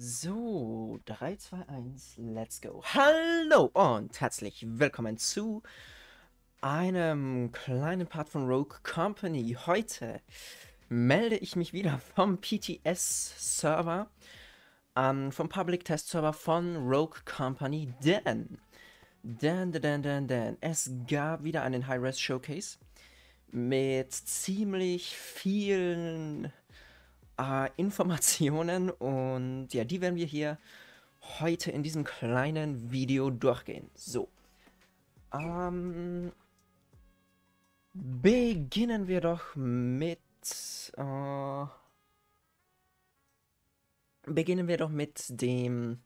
So, 3, 2, 1, let's go. Hallo und herzlich willkommen zu einem kleinen Part von Rogue Company. Heute melde ich mich wieder vom PTS-Server, ähm, vom Public Test Server von Rogue Company, denn, denn, denn, denn, denn, es gab wieder einen High-Res-Showcase mit ziemlich vielen äh, Informationen und ja, die werden wir hier heute in diesem kleinen Video durchgehen. So, ähm, beginnen wir doch mit, äh, beginnen wir doch mit dem,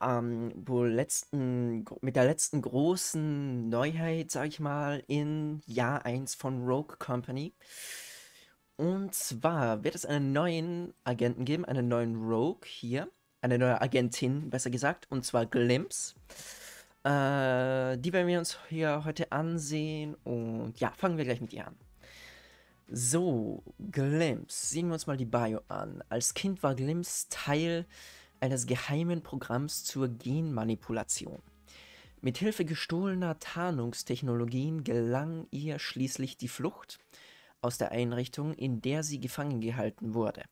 ähm, letzten, mit der letzten großen Neuheit, sag ich mal, in Jahr 1 von Rogue Company. Und zwar wird es einen neuen Agenten geben, einen neuen Rogue hier, eine neue Agentin, besser gesagt, und zwar Glimpse. Äh, die werden wir uns hier heute ansehen und ja, fangen wir gleich mit ihr an. So, Glimpse. Sehen wir uns mal die Bio an. Als Kind war Glimpse Teil eines geheimen Programms zur Genmanipulation. Mithilfe gestohlener Tarnungstechnologien gelang ihr schließlich die Flucht – aus der Einrichtung, in der sie gefangen gehalten wurde.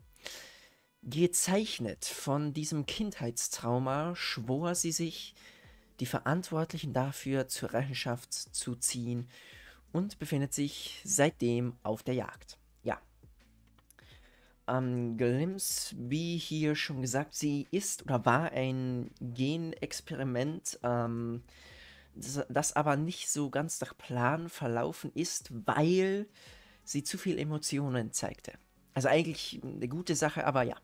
Gezeichnet von diesem Kindheitstrauma schwor sie sich, die Verantwortlichen dafür zur Rechenschaft zu ziehen und befindet sich seitdem auf der Jagd. Ja. Ähm, Glims, wie hier schon gesagt, sie ist oder war ein Genexperiment, ähm, das, das aber nicht so ganz nach Plan verlaufen ist, weil sie zu viel Emotionen zeigte. Also eigentlich eine gute Sache, aber ja.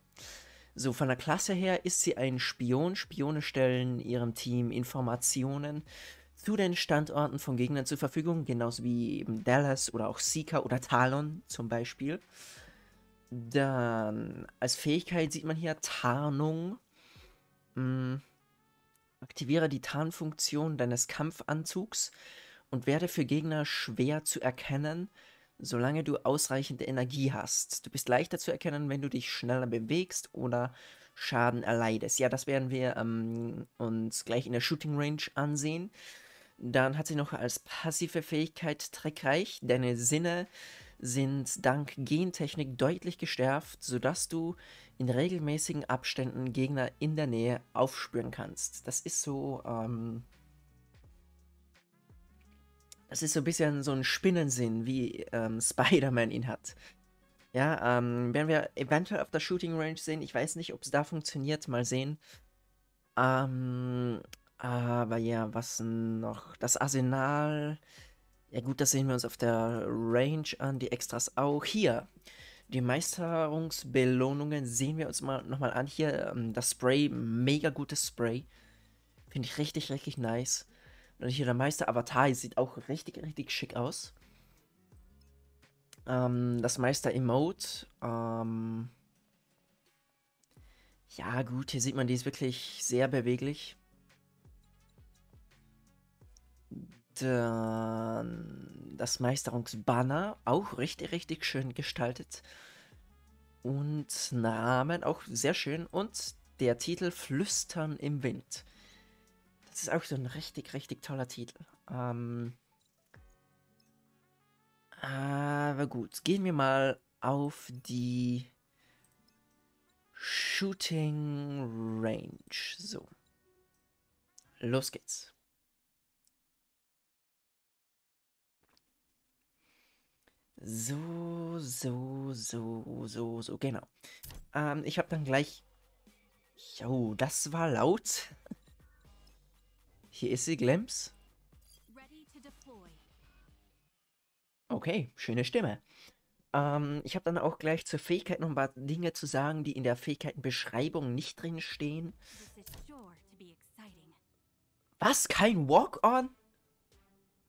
So, von der Klasse her ist sie ein Spion. Spione stellen ihrem Team Informationen zu den Standorten von Gegnern zur Verfügung, genauso wie eben Dallas oder auch Seeker oder Talon zum Beispiel. Dann als Fähigkeit sieht man hier Tarnung. Hm. Aktiviere die Tarnfunktion deines Kampfanzugs und werde für Gegner schwer zu erkennen, solange du ausreichende Energie hast. Du bist leichter zu erkennen, wenn du dich schneller bewegst oder Schaden erleidest. Ja, das werden wir ähm, uns gleich in der Shooting Range ansehen. Dann hat sie noch als passive Fähigkeit Trickreich. Deine Sinne sind dank Gentechnik deutlich gestärkt, sodass du in regelmäßigen Abständen Gegner in der Nähe aufspüren kannst. Das ist so, ähm, das ist so ein bisschen so ein Spinnensinn, wie ähm, Spider-Man ihn hat. Ja, ähm, werden wir eventuell auf der Shooting Range sehen. Ich weiß nicht, ob es da funktioniert. Mal sehen. Ähm, aber ja, was noch? Das Arsenal. Ja gut, das sehen wir uns auf der Range an. Die Extras auch. Hier, die Meisterungsbelohnungen sehen wir uns mal nochmal an. Hier, ähm, das Spray, mega gutes Spray. Finde ich richtig, richtig nice. Und hier der Meister Avatar sieht auch richtig, richtig schick aus. Ähm, das Meister Emote. Ähm, ja, gut, hier sieht man, die ist wirklich sehr beweglich. Dann das Meisterungsbanner, auch richtig, richtig schön gestaltet. Und Namen auch sehr schön. Und der Titel Flüstern im Wind. Das ist auch so ein richtig, richtig toller Titel. Ähm, aber gut, gehen wir mal auf die Shooting Range. So. Los geht's. So, so, so, so, so, genau. Ähm, ich habe dann gleich... Jo, das war laut. Hier ist sie, Glimps. Okay, schöne Stimme. Ähm, ich habe dann auch gleich zur Fähigkeit noch ein paar Dinge zu sagen, die in der Fähigkeitenbeschreibung nicht drin stehen. Was? Kein Walk-On?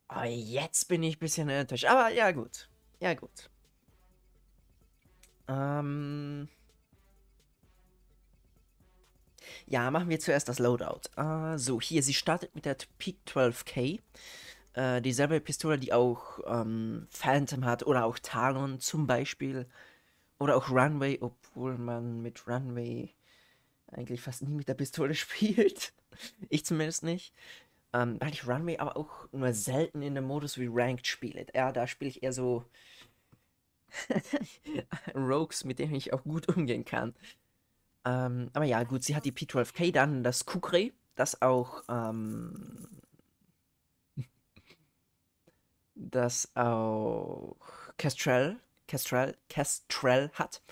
Oh, jetzt bin ich ein bisschen enttäuscht. Aber ja, gut. Ja, gut. Ähm, ja, machen wir zuerst das Loadout. Ah, so, hier, sie startet mit der Peak 12K. Äh, dieselbe Pistole, die auch ähm, Phantom hat oder auch Talon zum Beispiel. Oder auch Runway, obwohl man mit Runway eigentlich fast nie mit der Pistole spielt. ich zumindest nicht. Ähm, weil ich Runway aber auch nur selten in dem Modus wie Ranked spiele. Ja, da spiele ich eher so Rogues, mit denen ich auch gut umgehen kann. Ähm, aber ja, gut, sie hat die P12K, dann das Kukre, das auch, ähm, das auch Kestrel, Kestrel, Kestrel hat.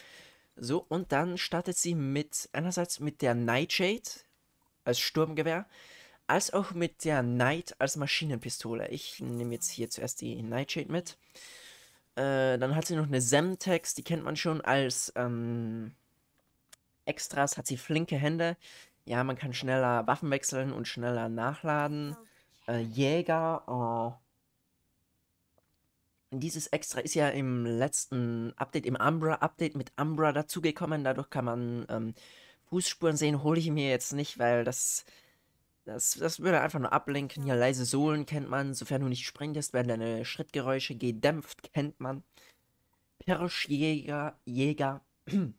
So, und dann startet sie mit, einerseits mit der Nightshade als Sturmgewehr, als auch mit der Knight als Maschinenpistole. Ich nehme jetzt hier zuerst die Nightshade mit. Äh, dann hat sie noch eine Semtex, die kennt man schon als, ähm, Extras hat sie flinke Hände. Ja, man kann schneller Waffen wechseln und schneller nachladen. Äh, Jäger. Oh. Dieses Extra ist ja im letzten Update, im Umbra-Update mit Umbra dazugekommen. Dadurch kann man ähm, Fußspuren sehen. Hole ich mir jetzt nicht, weil das, das, das würde einfach nur ablenken. Ja, leise Sohlen kennt man. Sofern du nicht sprintest, werden deine Schrittgeräusche gedämpft, kennt man. Pirschjäger, Jäger. Jäger.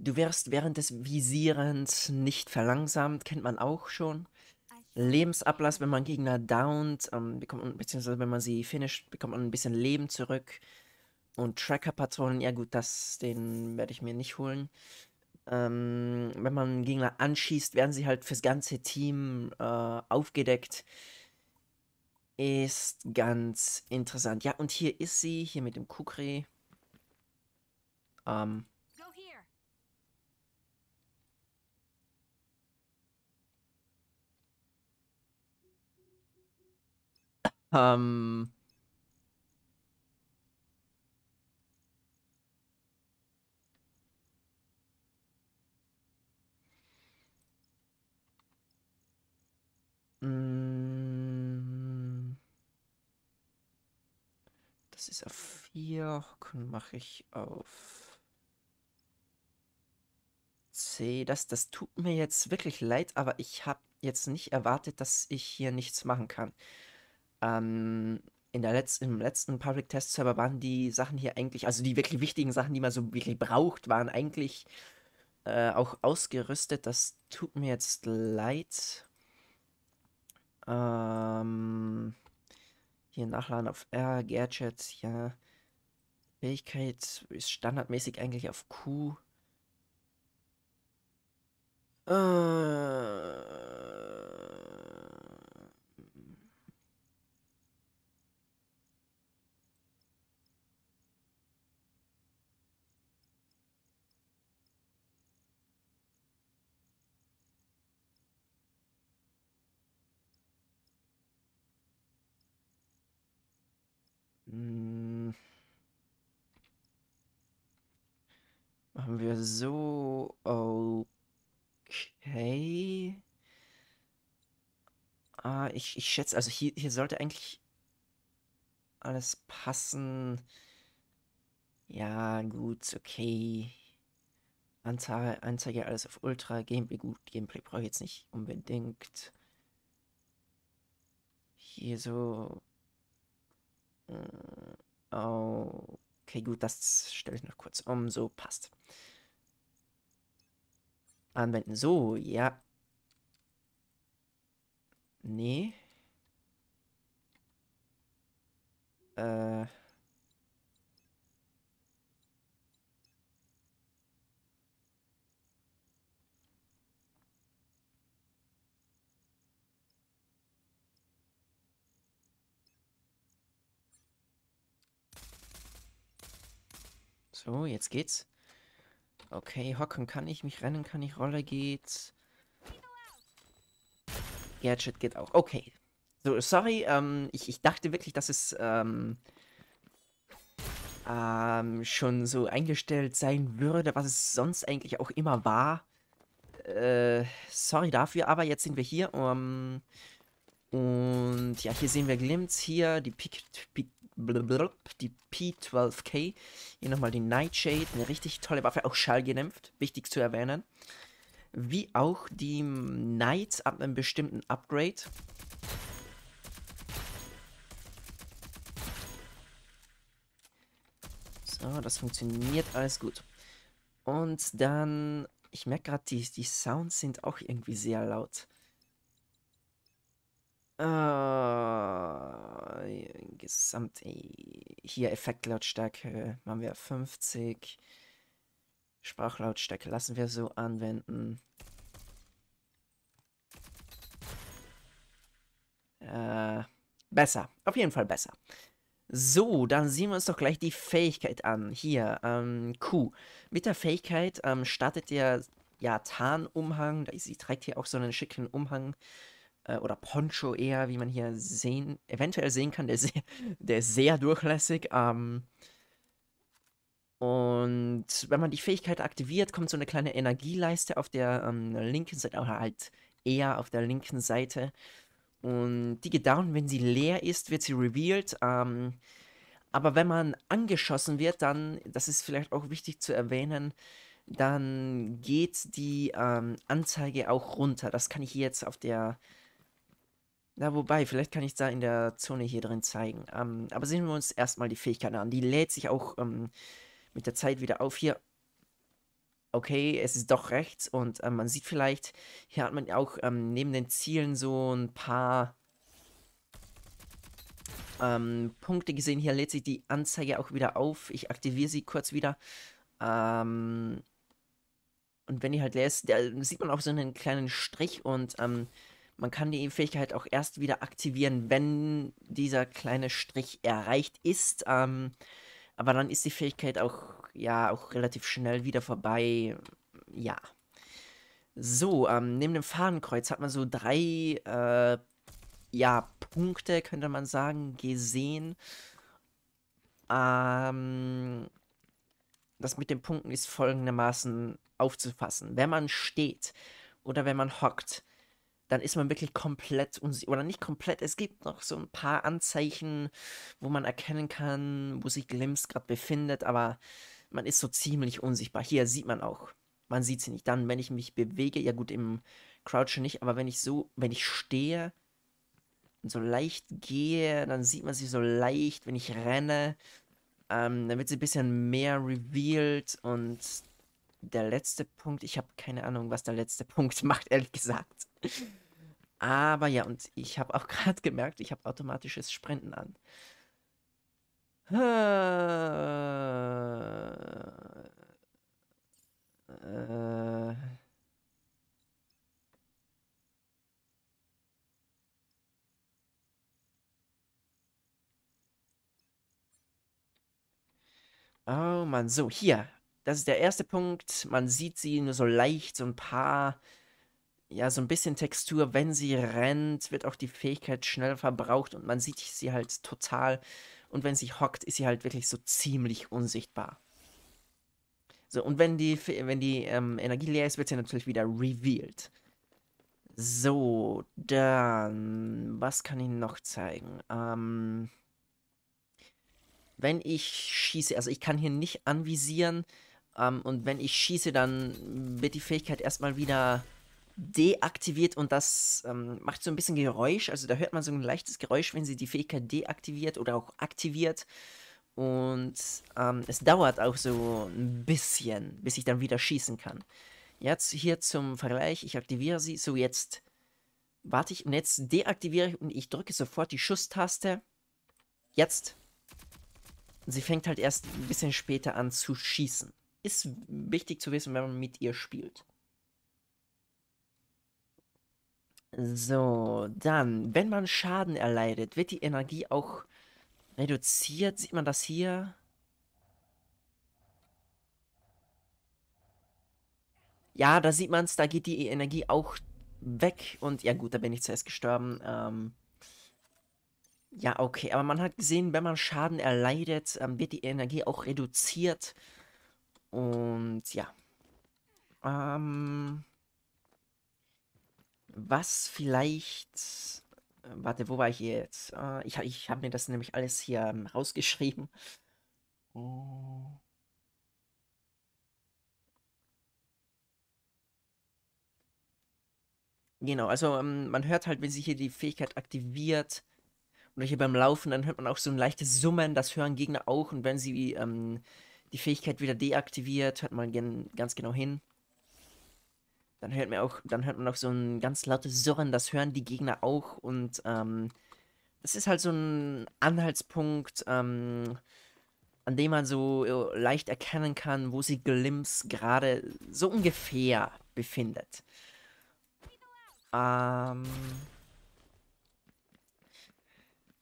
Du wirst während des Visierens nicht verlangsamt, kennt man auch schon. Lebensablass, wenn man Gegner downt, ähm, bekommt, beziehungsweise wenn man sie finisht, bekommt man ein bisschen Leben zurück. Und Tracker-Patronen, ja gut, das, den werde ich mir nicht holen. Ähm, wenn man Gegner anschießt, werden sie halt fürs ganze Team äh, aufgedeckt. Ist ganz interessant. Ja, und hier ist sie, hier mit dem Kukri. Ähm, Ähm, hm. Das ist auf vier, Mache ich auf C. Das, das tut mir jetzt wirklich leid, aber ich habe jetzt nicht erwartet, dass ich hier nichts machen kann ähm, in der letzten, im letzten Public Test Server waren die Sachen hier eigentlich, also die wirklich wichtigen Sachen, die man so wirklich braucht, waren eigentlich äh, auch ausgerüstet. Das tut mir jetzt leid. Ähm, hier nachladen auf R, Gadget, ja. Fähigkeit ist standardmäßig eigentlich auf Q. Äh, Hm. Machen wir so. Okay. Ah, ich, ich schätze, also hier, hier sollte eigentlich alles passen. Ja, gut, okay. Anzeige, Anzeige alles auf Ultra, Gameplay gut, Gameplay brauche ich jetzt nicht unbedingt. Hier so äh, okay, gut, das stelle ich noch kurz um. So, passt. Anwenden. So, ja. Nee. Äh. So, jetzt geht's. Okay, hocken kann ich, mich rennen kann ich, Roller geht's. Gadget geht auch. Okay. So, sorry, ähm, ich, ich dachte wirklich, dass es ähm, ähm, schon so eingestellt sein würde, was es sonst eigentlich auch immer war. Äh, sorry dafür, aber jetzt sind wir hier. Um, und ja, hier sehen wir Glimts, hier die Pik Pik die P12K. Hier nochmal die Nightshade, eine richtig tolle Waffe, auch schallgedämpft, wichtig zu erwähnen. Wie auch die Knights ab einem bestimmten Upgrade. So, das funktioniert alles gut. Und dann, ich merke gerade, die, die Sounds sind auch irgendwie sehr laut. Äh, Gesamt. Äh, hier Effektlautstärke machen wir 50. Sprachlautstärke lassen wir so anwenden. Äh, besser. Auf jeden Fall besser. So, dann sehen wir uns doch gleich die Fähigkeit an. Hier, ähm, Q. Mit der Fähigkeit ähm, startet der ja, Tarnumhang. Sie trägt hier auch so einen schicken Umhang äh, oder Poncho eher, wie man hier sehen, eventuell sehen kann, der ist sehr, der ist sehr durchlässig. Ähm, und wenn man die Fähigkeit aktiviert, kommt so eine kleine Energieleiste auf der ähm, linken Seite, oder halt eher auf der linken Seite. Und die geht down, wenn sie leer ist, wird sie revealed. Ähm, aber wenn man angeschossen wird, dann, das ist vielleicht auch wichtig zu erwähnen, dann geht die ähm, Anzeige auch runter. Das kann ich hier jetzt auf der na, wobei, vielleicht kann ich da in der Zone hier drin zeigen. Ähm, aber sehen wir uns erstmal die Fähigkeiten an. Die lädt sich auch ähm, mit der Zeit wieder auf. Hier, okay, es ist doch rechts und ähm, man sieht vielleicht, hier hat man auch ähm, neben den Zielen so ein paar ähm, Punkte gesehen. Hier lädt sich die Anzeige auch wieder auf. Ich aktiviere sie kurz wieder. Ähm, und wenn die halt leer ist, da sieht man auch so einen kleinen Strich und man kann die Fähigkeit auch erst wieder aktivieren, wenn dieser kleine Strich erreicht ist. Ähm, aber dann ist die Fähigkeit auch, ja, auch relativ schnell wieder vorbei. Ja. So, ähm, neben dem Fahnenkreuz hat man so drei, äh, ja, Punkte, könnte man sagen, gesehen. Ähm, das mit den Punkten ist folgendermaßen aufzufassen. Wenn man steht oder wenn man hockt, dann ist man wirklich komplett unsicher. Oder nicht komplett, es gibt noch so ein paar Anzeichen, wo man erkennen kann, wo sich Glimps gerade befindet, aber man ist so ziemlich unsichtbar. Hier sieht man auch. Man sieht sie nicht. Dann, wenn ich mich bewege, ja gut, im Crouchen nicht, aber wenn ich so, wenn ich stehe und so leicht gehe, dann sieht man sie so leicht, wenn ich renne. Ähm, dann wird sie ein bisschen mehr revealed und der letzte Punkt, ich habe keine Ahnung, was der letzte Punkt macht, ehrlich gesagt. Aber ja, und ich habe auch gerade gemerkt, ich habe automatisches Sprinten an. Äh, äh. oh Mann, so, hier. Das ist der erste Punkt. Man sieht sie nur so leicht, so ein paar ja, so ein bisschen Textur. Wenn sie rennt, wird auch die Fähigkeit schnell verbraucht und man sieht sie halt total. Und wenn sie hockt, ist sie halt wirklich so ziemlich unsichtbar. So, und wenn die, wenn die ähm, Energie leer ist, wird sie natürlich wieder revealed. So, dann, was kann ich noch zeigen? Ähm, wenn ich schieße, also ich kann hier nicht anvisieren, ähm, und wenn ich schieße, dann wird die Fähigkeit erstmal wieder deaktiviert und das ähm, macht so ein bisschen Geräusch. Also da hört man so ein leichtes Geräusch, wenn sie die Fähigkeit deaktiviert oder auch aktiviert. Und ähm, es dauert auch so ein bisschen, bis ich dann wieder schießen kann. Jetzt hier zum Vergleich, ich aktiviere sie. So, jetzt warte ich und jetzt deaktiviere ich und ich drücke sofort die Schusstaste. Jetzt. Sie fängt halt erst ein bisschen später an zu schießen. Ist wichtig zu wissen, wenn man mit ihr spielt. So, dann, wenn man Schaden erleidet, wird die Energie auch reduziert. Sieht man das hier? Ja, da sieht man es, da geht die Energie auch weg. Und ja gut, da bin ich zuerst gestorben. Ähm, ja, okay, aber man hat gesehen, wenn man Schaden erleidet, ähm, wird die Energie auch reduziert. Und ja. Ähm, was vielleicht. Äh, warte, wo war ich jetzt? Ah, ich, ich habe mir das nämlich alles hier ähm, rausgeschrieben. Hm. Genau, also ähm, man hört halt, wenn sich hier die Fähigkeit aktiviert oder hier beim Laufen, dann hört man auch so ein leichtes Summen, das hören Gegner auch und wenn sie ähm, die Fähigkeit wieder deaktiviert, hört man gen ganz genau hin. Dann hört man auch, dann hört man auch so ein ganz lautes Surren, das hören die Gegner auch und ähm, das ist halt so ein Anhaltspunkt, ähm, an dem man so äh, leicht erkennen kann, wo sich Glimps gerade so ungefähr befindet. Ähm,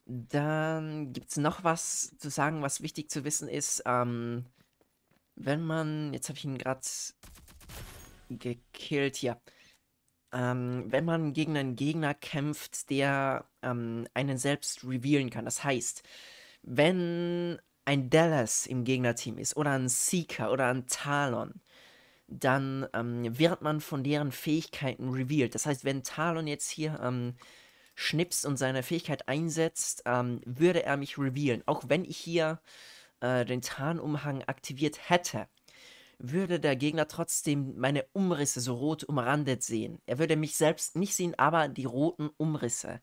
dann gibt es noch was zu sagen, was wichtig zu wissen ist. Ähm, wenn man, jetzt habe ich ihn gerade gekillt hier. Ähm, wenn man gegen einen Gegner kämpft, der ähm, einen selbst revealen kann. Das heißt, wenn ein Dallas im Gegnerteam ist oder ein Seeker oder ein Talon, dann ähm, wird man von deren Fähigkeiten revealed. Das heißt, wenn Talon jetzt hier ähm, schnips und seine Fähigkeit einsetzt, ähm, würde er mich revealen. Auch wenn ich hier äh, den Tarnumhang aktiviert hätte, würde der Gegner trotzdem meine Umrisse so rot umrandet sehen. Er würde mich selbst nicht sehen, aber die roten Umrisse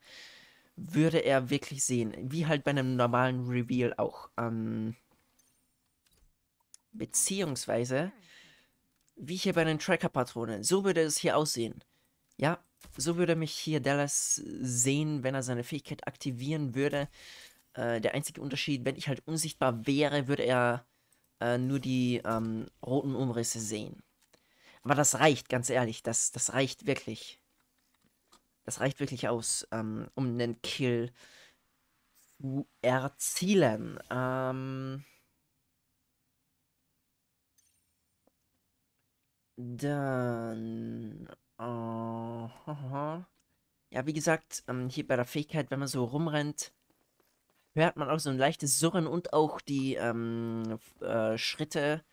würde er wirklich sehen. Wie halt bei einem normalen Reveal auch. Ähm, beziehungsweise, wie hier bei den Tracker-Patronen. So würde es hier aussehen. Ja, so würde mich hier Dallas sehen, wenn er seine Fähigkeit aktivieren würde. Äh, der einzige Unterschied, wenn ich halt unsichtbar wäre, würde er äh, nur die ähm, roten Umrisse sehen. Aber das reicht, ganz ehrlich, das, das reicht wirklich. Das reicht wirklich aus, ähm, um einen Kill zu erzielen. Ähm, dann... Oh, Ja, wie gesagt, ähm, hier bei der Fähigkeit, wenn man so rumrennt, hört man auch so ein leichtes Surren und auch die ähm, äh, Schritte,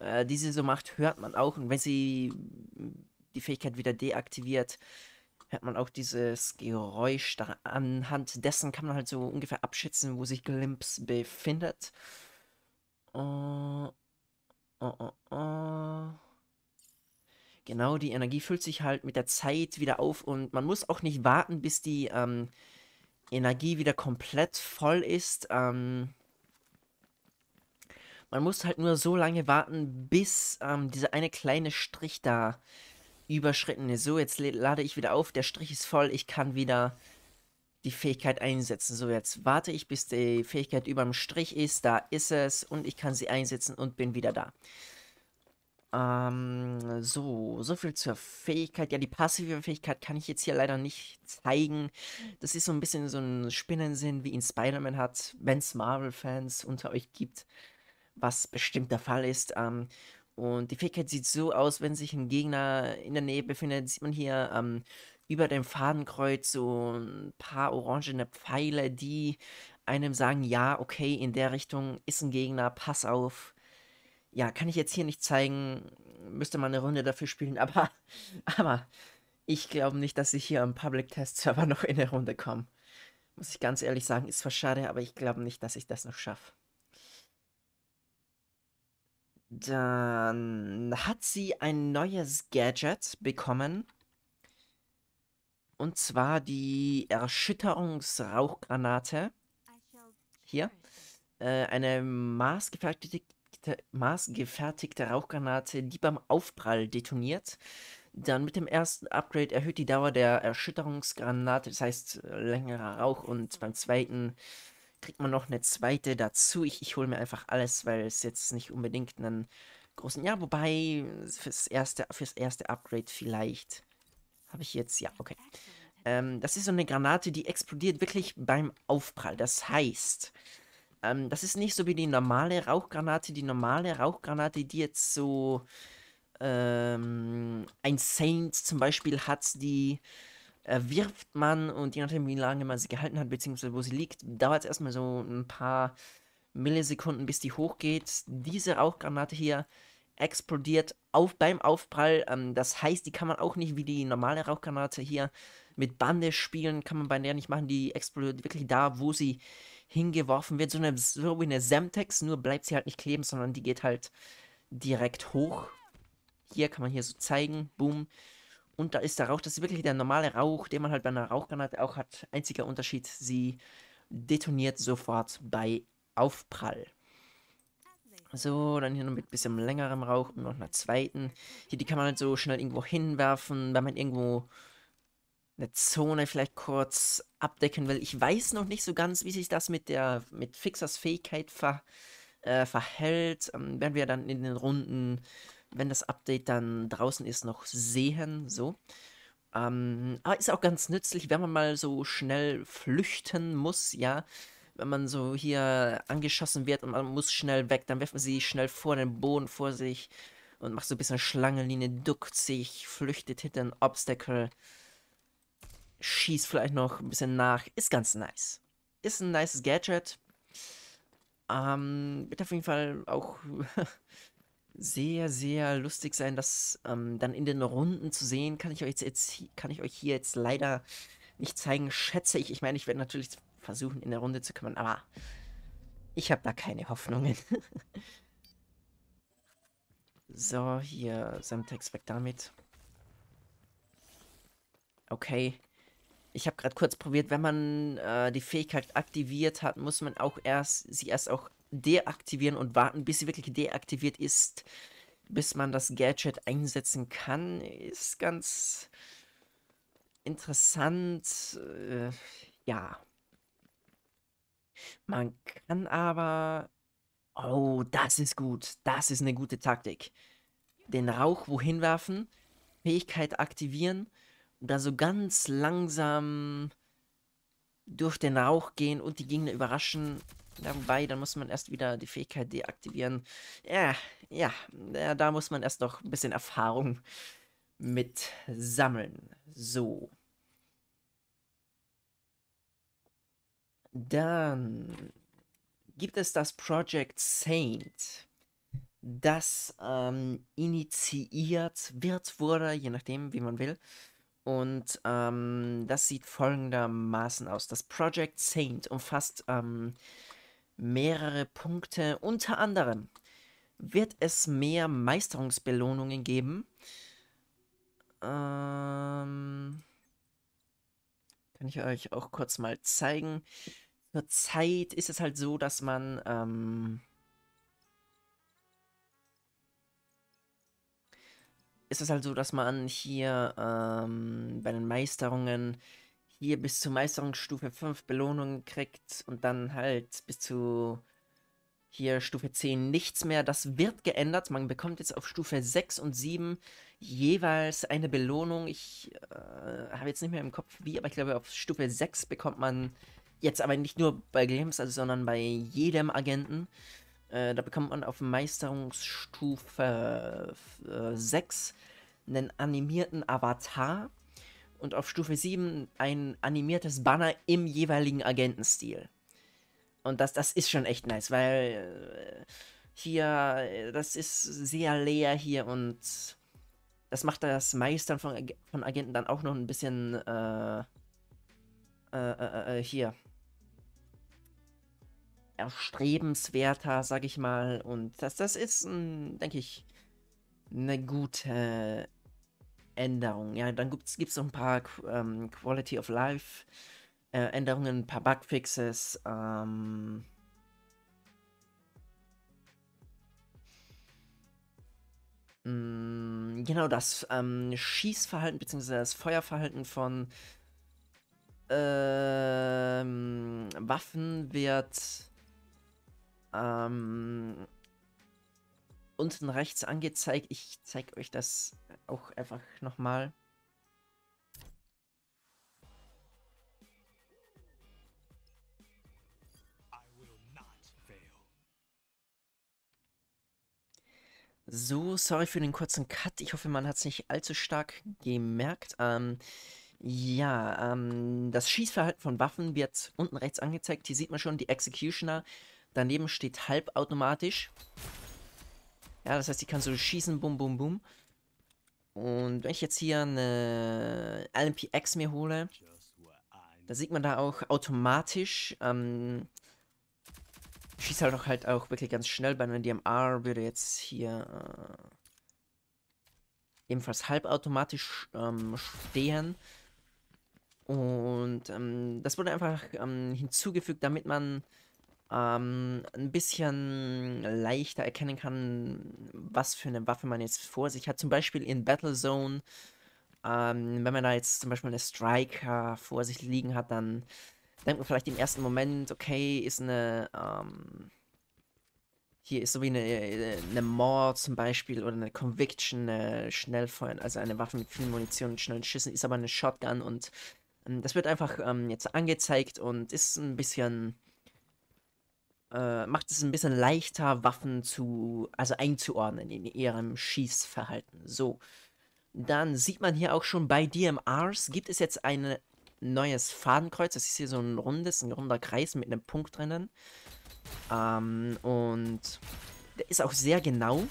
äh, die sie so macht, hört man auch. Und wenn sie mm, die Fähigkeit wieder deaktiviert, hört man auch dieses Geräusch. Da, anhand dessen kann man halt so ungefähr abschätzen, wo sich Glimps befindet. Oh, oh, oh, oh. Genau, die Energie füllt sich halt mit der Zeit wieder auf und man muss auch nicht warten, bis die ähm, Energie wieder komplett voll ist. Ähm, man muss halt nur so lange warten, bis ähm, dieser eine kleine Strich da überschritten ist. So, jetzt lade ich wieder auf, der Strich ist voll, ich kann wieder die Fähigkeit einsetzen. So, jetzt warte ich, bis die Fähigkeit über dem Strich ist, da ist es und ich kann sie einsetzen und bin wieder da. Ähm, so, so viel zur Fähigkeit. Ja, die passive Fähigkeit kann ich jetzt hier leider nicht zeigen. Das ist so ein bisschen so ein Spinnensinn, wie ihn Spider-Man hat, wenn es Marvel-Fans unter euch gibt, was bestimmt der Fall ist. Ähm, und die Fähigkeit sieht so aus, wenn sich ein Gegner in der Nähe befindet, sieht man hier ähm, über dem Fadenkreuz so ein paar orangene Pfeile, die einem sagen, ja, okay, in der Richtung ist ein Gegner, pass auf ja, kann ich jetzt hier nicht zeigen, müsste man eine Runde dafür spielen, aber, aber ich glaube nicht, dass ich hier am Public Test Server noch in eine Runde komme. Muss ich ganz ehrlich sagen, ist zwar schade, aber ich glaube nicht, dass ich das noch schaffe. Dann hat sie ein neues Gadget bekommen. Und zwar die Erschütterungsrauchgranate. Hier. Äh, eine maßgefertigte maßgefertigte Rauchgranate, die beim Aufprall detoniert. Dann mit dem ersten Upgrade erhöht die Dauer der Erschütterungsgranate, das heißt äh, längerer Rauch. Und beim zweiten kriegt man noch eine zweite dazu. Ich, ich hole mir einfach alles, weil es jetzt nicht unbedingt einen großen. Ja, wobei fürs erste, fürs erste Upgrade vielleicht habe ich jetzt. Ja, okay. Ähm, das ist so eine Granate, die explodiert wirklich beim Aufprall. Das heißt, ähm, das ist nicht so wie die normale Rauchgranate. Die normale Rauchgranate, die jetzt so ähm, ein Saint zum Beispiel hat, die äh, wirft man und je nachdem, wie lange man sie gehalten hat, beziehungsweise wo sie liegt, dauert es erstmal so ein paar Millisekunden, bis die hochgeht. Diese Rauchgranate hier explodiert auf, beim Aufprall. Ähm, das heißt, die kann man auch nicht wie die normale Rauchgranate hier mit Bande spielen, kann man bei der nicht machen. Die explodiert wirklich da, wo sie hingeworfen wird. So, eine, so wie eine Semtex, nur bleibt sie halt nicht kleben, sondern die geht halt direkt hoch. Hier kann man hier so zeigen, boom. Und da ist der Rauch, das ist wirklich der normale Rauch, den man halt bei einer Rauchgranate auch hat. Einziger Unterschied, sie detoniert sofort bei Aufprall. So, dann hier noch mit ein bisschen längerem Rauch und noch einer zweiten. Hier, die kann man halt so schnell irgendwo hinwerfen, wenn man irgendwo eine Zone vielleicht kurz abdecken will. Ich weiß noch nicht so ganz, wie sich das mit der mit Fixers Fähigkeit ver, äh, verhält. Ähm, werden wir dann in den Runden, wenn das Update dann draußen ist, noch sehen. So. Ähm, aber ah, ist auch ganz nützlich, wenn man mal so schnell flüchten muss, ja. Wenn man so hier angeschossen wird und man muss schnell weg, dann wirft man sie schnell vor den Boden vor sich und macht so ein bisschen Schlangenlinie, duckt sich, flüchtet hinter ein Obstacle schießt vielleicht noch ein bisschen nach. Ist ganz nice. Ist ein nices Gadget. Ähm, wird auf jeden Fall auch sehr, sehr lustig sein, das ähm, dann in den Runden zu sehen. Kann ich euch jetzt, kann ich euch hier jetzt leider nicht zeigen, schätze ich. Ich meine, ich werde natürlich versuchen, in der Runde zu kommen, aber ich habe da keine Hoffnungen. so, hier, Semtex weg damit. Okay ich habe gerade kurz probiert, wenn man äh, die Fähigkeit aktiviert hat, muss man auch erst sie erst auch deaktivieren und warten, bis sie wirklich deaktiviert ist, bis man das Gadget einsetzen kann. Ist ganz interessant. Äh, ja. Man kann aber. Oh, das ist gut. Das ist eine gute Taktik. Den Rauch wohin werfen, Fähigkeit aktivieren da so ganz langsam durch den Rauch gehen und die Gegner überraschen. Dabei, dann muss man erst wieder die Fähigkeit deaktivieren. Ja, ja, da muss man erst noch ein bisschen Erfahrung mit sammeln. So. Dann gibt es das Project Saint, das ähm, initiiert wird, wurde, je nachdem, wie man will, und ähm, das sieht folgendermaßen aus. Das Project Saint umfasst ähm, mehrere Punkte. Unter anderem wird es mehr Meisterungsbelohnungen geben. Ähm, kann ich euch auch kurz mal zeigen. Zurzeit ist es halt so, dass man ähm, ist es halt so, dass man hier ähm, bei den Meisterungen hier bis zur Meisterungsstufe 5 Belohnungen kriegt und dann halt bis zu hier Stufe 10 nichts mehr. Das wird geändert. Man bekommt jetzt auf Stufe 6 und 7 jeweils eine Belohnung. Ich äh, habe jetzt nicht mehr im Kopf wie, aber ich glaube auf Stufe 6 bekommt man jetzt aber nicht nur bei Games, also, sondern bei jedem Agenten äh, da bekommt man auf Meisterungsstufe äh, 6 einen animierten Avatar und auf Stufe 7 ein animiertes Banner im jeweiligen Agentenstil. Und das, das ist schon echt nice, weil äh, hier, äh, das ist sehr leer hier und das macht das Meistern von, von Agenten dann auch noch ein bisschen äh, äh, äh, hier erstrebenswerter, sag ich mal. Und das, das ist, denke ich, eine gute Änderung. Ja, dann gibt es noch ein paar ähm, Quality of Life äh, Änderungen, ein paar Bugfixes. Ähm mm, genau, das ähm, Schießverhalten bzw. das Feuerverhalten von ähm, Waffen wird ähm, unten rechts angezeigt. Ich zeige euch das auch einfach nochmal. So, sorry für den kurzen Cut. Ich hoffe, man hat es nicht allzu stark gemerkt. Ähm, ja, ähm, das Schießverhalten von Waffen wird unten rechts angezeigt. Hier sieht man schon die Executioner Daneben steht halbautomatisch. Ja, das heißt, die kann so schießen, bum, bum, bum. Und wenn ich jetzt hier eine LMPX mir hole, da sieht man da auch automatisch, ähm, schießt halt auch, halt auch wirklich ganz schnell. Bei einem DMR würde jetzt hier äh, ebenfalls halbautomatisch ähm, stehen. Und ähm, das wurde einfach ähm, hinzugefügt, damit man ähm, ein bisschen leichter erkennen kann, was für eine Waffe man jetzt vor sich hat. Zum Beispiel in Battlezone, ähm, wenn man da jetzt zum Beispiel eine Striker vor sich liegen hat, dann denkt man vielleicht im ersten Moment, okay, ist eine, ähm, hier ist so wie eine, eine Mord zum Beispiel oder eine Conviction, eine Schnellfeuer, also eine Waffe mit viel Munition und schnellen Schüssen, ist aber eine Shotgun und ähm, das wird einfach ähm, jetzt angezeigt und ist ein bisschen äh, macht es ein bisschen leichter, Waffen zu, also einzuordnen in ihrem Schießverhalten. So. Dann sieht man hier auch schon bei DMRs gibt es jetzt ein neues Fadenkreuz. Das ist hier so ein rundes, ein runder Kreis mit einem Punkt drinnen. Ähm, und der ist auch sehr genau.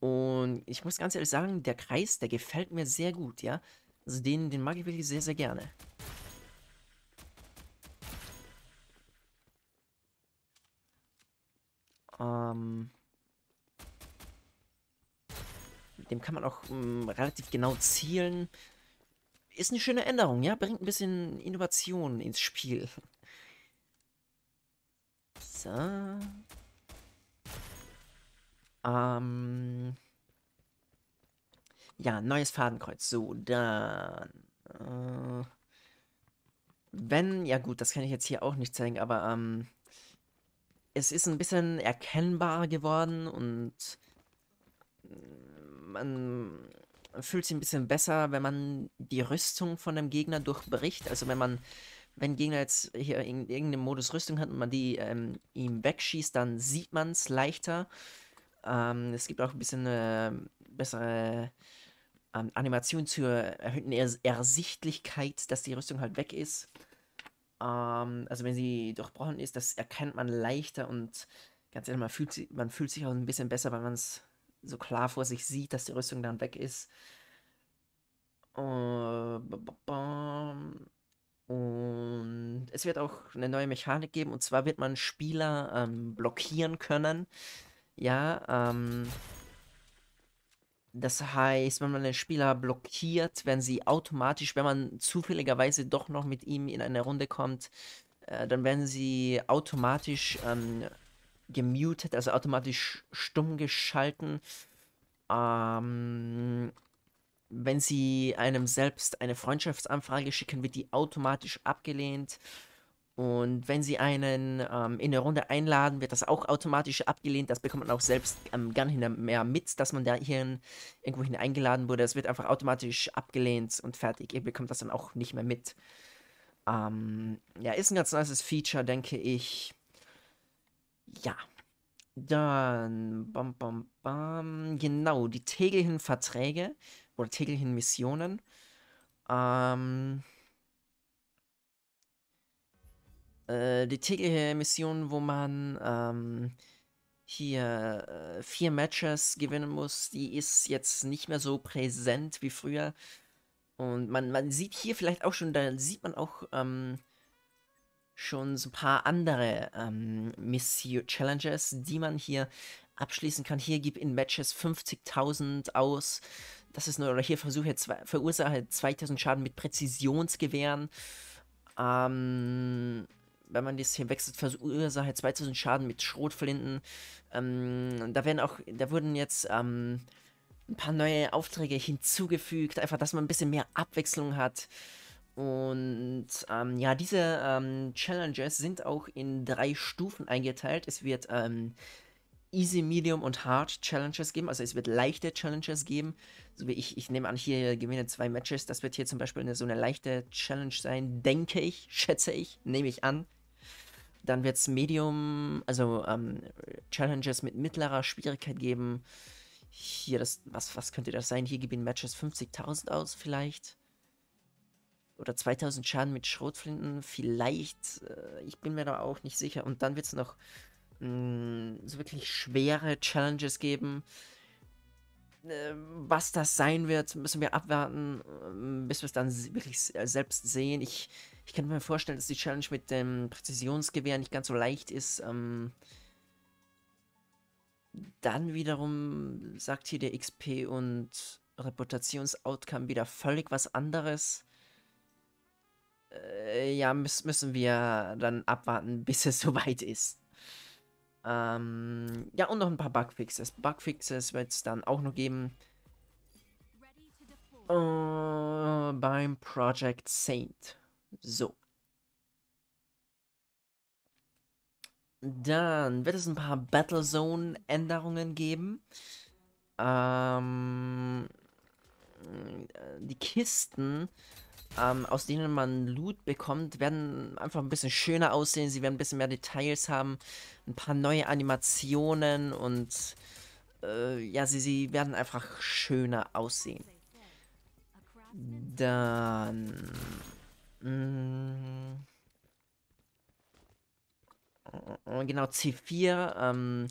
Und ich muss ganz ehrlich sagen, der Kreis, der gefällt mir sehr gut, ja. Also den, den mag ich wirklich sehr, sehr gerne. Ähm, mit dem kann man auch ähm, relativ genau zielen. Ist eine schöne Änderung, ja? Bringt ein bisschen Innovation ins Spiel. So. Ähm. Ja, neues Fadenkreuz. So, dann. Äh, wenn, ja gut, das kann ich jetzt hier auch nicht zeigen, aber ähm, es ist ein bisschen erkennbar geworden und mm, man fühlt sich ein bisschen besser, wenn man die Rüstung von dem Gegner durchbricht. Also wenn man, wenn Gegner jetzt hier in irgendeinem Modus Rüstung hat und man die ähm, ihm wegschießt, dann sieht man es leichter. Ähm, es gibt auch ein bisschen äh, bessere ähm, Animation zur erhöhten er Ersichtlichkeit, dass die Rüstung halt weg ist. Ähm, also wenn sie durchbrochen ist, das erkennt man leichter und ganz ehrlich, man fühlt, sich, man fühlt sich auch ein bisschen besser, weil man es so klar vor sich sieht, dass die Rüstung dann weg ist. Äh, und es wird auch eine neue Mechanik geben, und zwar wird man Spieler ähm, blockieren können. Ja, ähm, das heißt, wenn man den Spieler blockiert, werden sie automatisch, wenn man zufälligerweise doch noch mit ihm in eine Runde kommt, äh, dann werden sie automatisch ähm, gemutet, also automatisch stumm geschalten. Ähm, wenn sie einem selbst eine Freundschaftsanfrage schicken, wird die automatisch abgelehnt. Und wenn sie einen ähm, in eine Runde einladen, wird das auch automatisch abgelehnt. Das bekommt man auch selbst ähm, gar nicht mehr mit, dass man da irgendwo irgendwohin eingeladen wurde. Es wird einfach automatisch abgelehnt und fertig. Ihr bekommt das dann auch nicht mehr mit. Ähm, ja, ist ein ganz nices Feature, denke ich. Ja. Dann, bam, bam, bam. Genau, die täglichen Verträge oder täglichen Missionen. Ähm Äh, die tägliche Mission, wo man ähm, hier äh, vier Matches gewinnen muss, die ist jetzt nicht mehr so präsent wie früher. Und man, man sieht hier vielleicht auch schon, da sieht man auch ähm, schon so ein paar andere ähm, Mission Challenges, die man hier abschließen kann. Hier gib in Matches 50.000 aus. Das ist nur, oder hier versuche zwei, verursache 2000 Schaden mit Präzisionsgewehren. Ähm, wenn man das hier wechselt, verursacht halt 2000 Schaden mit Schrotflinten. Ähm, da werden auch, da wurden jetzt ähm, ein paar neue Aufträge hinzugefügt, einfach, dass man ein bisschen mehr Abwechslung hat. Und ähm, ja, diese ähm, Challenges sind auch in drei Stufen eingeteilt. Es wird ähm, Easy, Medium und Hard Challenges geben. Also es wird leichte Challenges geben. So wie ich, ich nehme an, hier gewinne zwei Matches. Das wird hier zum Beispiel eine, so eine leichte Challenge sein, denke ich, schätze ich, nehme ich an. Dann wird es Medium, also ähm, Challenges mit mittlerer Schwierigkeit geben. Hier, das, was, was könnte das sein? Hier gewinnen Matches 50.000 aus, vielleicht. Oder 2000 Schaden mit Schrotflinten, vielleicht. Äh, ich bin mir da auch nicht sicher. Und dann wird es noch mh, mm, so wirklich schwere Challenges geben. Äh, was das sein wird, müssen wir abwarten, ähm, bis wir es dann wirklich selbst sehen. Ich, ich kann mir vorstellen, dass die Challenge mit dem Präzisionsgewehr nicht ganz so leicht ist. Ähm, dann wiederum sagt hier der XP und Reputationsoutcome wieder völlig was anderes. Äh, ja, müssen wir dann abwarten, bis es soweit ist. Ähm, ja, und noch ein paar Bugfixes. Bugfixes wird es dann auch noch geben. Äh, beim Project Saint. So. Dann wird es ein paar Battlezone-Änderungen geben. Ähm, äh, die Kisten ähm, aus denen man Loot bekommt, werden einfach ein bisschen schöner aussehen. Sie werden ein bisschen mehr Details haben, ein paar neue Animationen und äh, ja, sie, sie werden einfach schöner aussehen. Dann. Mh, mm, genau, C4. Ähm,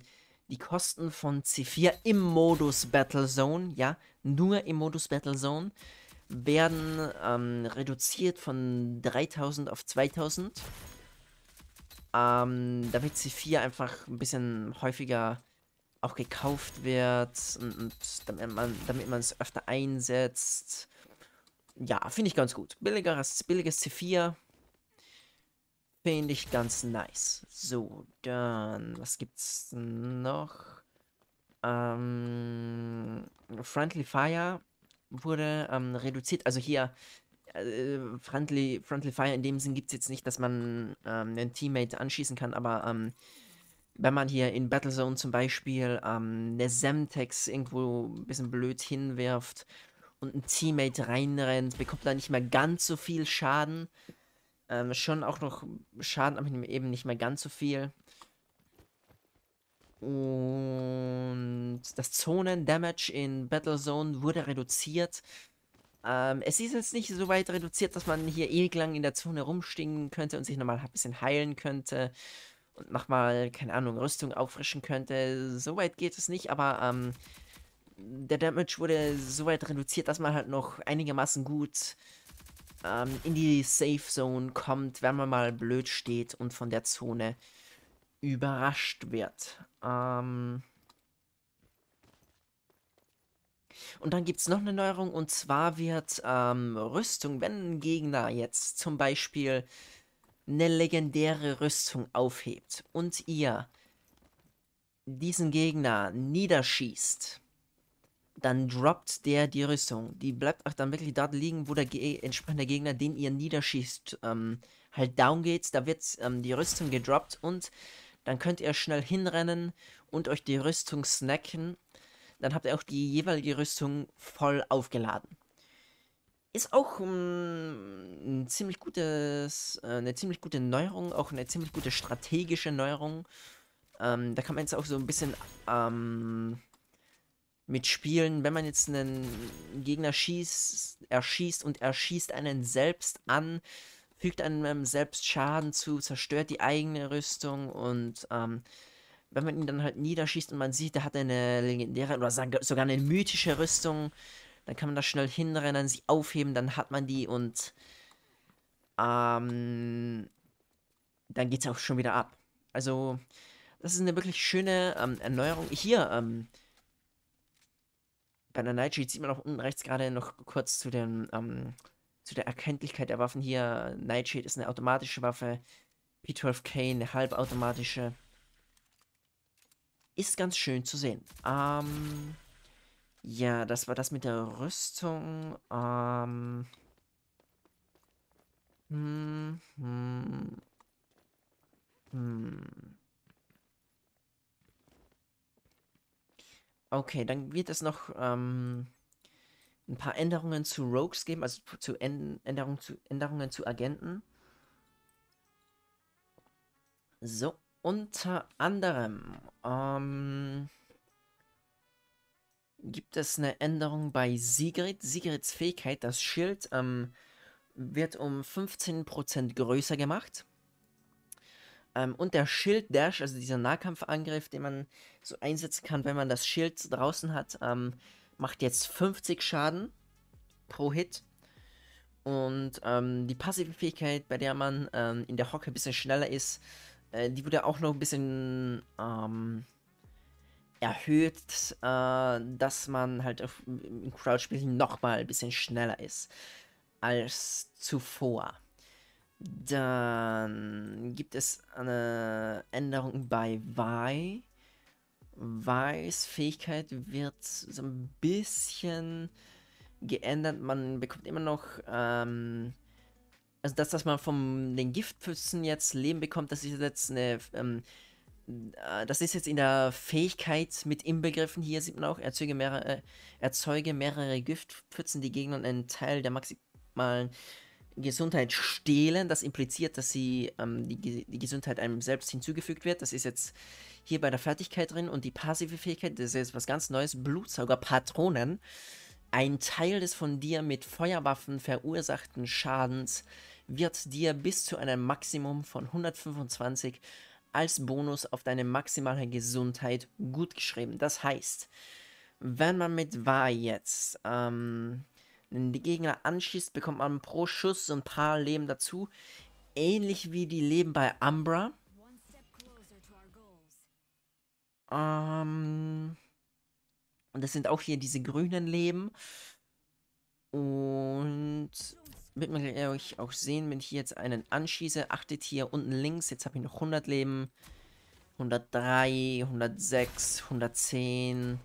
die Kosten von C4 im Modus Battlezone, ja, nur im Modus Battlezone. Äh, werden ähm, reduziert von 3000 auf 2000. Ähm, damit C4 einfach ein bisschen häufiger auch gekauft wird und, und damit man damit es öfter einsetzt. Ja, finde ich ganz gut. Billigeres, billiges C4 finde ich ganz nice. So, dann was gibt's noch? Ähm, Friendly Fire wurde ähm, reduziert. Also hier äh, Friendly, Friendly Fire in dem Sinn gibt es jetzt nicht, dass man ähm, einen Teammate anschießen kann, aber ähm, wenn man hier in Battlezone zum Beispiel ähm, eine Semtex irgendwo ein bisschen blöd hinwirft und ein Teammate reinrennt, bekommt er nicht mehr ganz so viel Schaden. Ähm, schon auch noch Schaden, aber eben nicht mehr ganz so viel. Und das Zonen-Damage in Battlezone wurde reduziert. Ähm, es ist jetzt nicht so weit reduziert, dass man hier ewig lang in der Zone rumstingen könnte und sich nochmal ein bisschen heilen könnte und nochmal, keine Ahnung, Rüstung auffrischen könnte. So weit geht es nicht, aber ähm, der Damage wurde so weit reduziert, dass man halt noch einigermaßen gut ähm, in die Safe Zone kommt, wenn man mal blöd steht und von der Zone überrascht wird. Ähm und dann gibt es noch eine Neuerung und zwar wird ähm, Rüstung, wenn ein Gegner jetzt zum Beispiel eine legendäre Rüstung aufhebt und ihr diesen Gegner niederschießt, dann droppt der die Rüstung. Die bleibt auch dann wirklich dort liegen, wo der ge entsprechende Gegner, den ihr niederschießt, ähm, halt down geht. Da wird ähm, die Rüstung gedroppt und dann könnt ihr schnell hinrennen und euch die Rüstung snacken. Dann habt ihr auch die jeweilige Rüstung voll aufgeladen. Ist auch um, ähm, ein ziemlich gutes, äh, eine ziemlich gute Neuerung, auch eine ziemlich gute strategische Neuerung. Ähm, da kann man jetzt auch so ein bisschen ähm, mitspielen, wenn man jetzt einen Gegner schießt, erschießt und erschießt einen selbst an, fügt einem ähm, selbst Schaden zu, zerstört die eigene Rüstung und ähm, wenn man ihn dann halt niederschießt und man sieht, der hat eine legendäre oder sogar eine mythische Rüstung, dann kann man da schnell hinrennen, sie aufheben, dann hat man die und ähm, dann geht's auch schon wieder ab. Also, das ist eine wirklich schöne ähm, Erneuerung. Hier, ähm, bei der Nightshade sieht man auch unten rechts gerade noch kurz zu den ähm, zu der Erkenntlichkeit der Waffen hier. Nightshade ist eine automatische Waffe. P12K eine halbautomatische. Ist ganz schön zu sehen. Ähm, ja, das war das mit der Rüstung. Ähm, hm, hm, hm. Okay, dann wird es noch ähm, ein paar Änderungen zu Rogues geben, also zu, Änderungen, zu Änderungen zu Agenten. So, unter anderem ähm, gibt es eine Änderung bei Sigrid. Sigrids Fähigkeit, das Schild, ähm, wird um 15% größer gemacht. Ähm, und der Schild-Dash, also dieser Nahkampfangriff, den man so einsetzen kann, wenn man das Schild draußen hat, ähm, macht jetzt 50 Schaden pro Hit. Und ähm, die passive Fähigkeit, bei der man ähm, in der Hocke ein bisschen schneller ist, äh, die wurde auch noch ein bisschen ähm, erhöht, äh, dass man halt auf, im Crowdspiel nochmal ein bisschen schneller ist als zuvor. Dann gibt es eine Änderung bei Vi. Weißfähigkeit wird so ein bisschen geändert. Man bekommt immer noch, ähm, also das, was man von den Giftpfützen jetzt Leben bekommt, das ist jetzt eine, ähm, äh, das ist jetzt in der Fähigkeit mit inbegriffen. Hier sieht man auch, erzeuge mehrere, äh, erzeuge mehrere Giftpfützen, die Gegnern einen Teil der maximalen Gesundheit stehlen. Das impliziert, dass sie ähm, die, die, Gesundheit einem selbst hinzugefügt wird. Das ist jetzt hier bei der Fertigkeit drin und die passive Fähigkeit, das ist jetzt was ganz Neues. Blutsaugerpatronen. Ein Teil des von dir mit Feuerwaffen verursachten Schadens wird dir bis zu einem Maximum von 125 als Bonus auf deine maximale Gesundheit gutgeschrieben. Das heißt, wenn man mit War jetzt ähm, wenn die Gegner anschießt, bekommt man pro Schuss so ein paar Leben dazu. Ähnlich wie die Leben bei Umbra. Ähm, und das sind auch hier diese grünen Leben. Und wird man euch auch sehen, wenn ich jetzt einen anschieße. Achtet hier unten links, jetzt habe ich noch 100 Leben. 103, 106, 110,